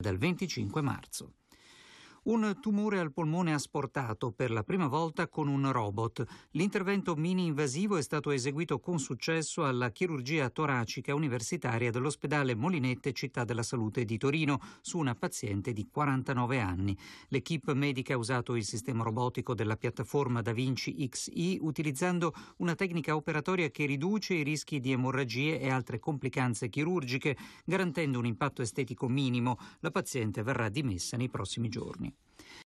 dal 25 marzo. Un tumore al polmone asportato per la prima volta con un robot. L'intervento mini-invasivo è stato eseguito con successo alla chirurgia toracica universitaria dell'ospedale Molinette Città della Salute di Torino su una paziente di 49 anni. L'equipe medica ha usato il sistema robotico della piattaforma Da Vinci XI utilizzando una tecnica operatoria che riduce i rischi di emorragie e altre complicanze chirurgiche, garantendo un impatto estetico minimo. La paziente verrà dimessa nei prossimi giorni.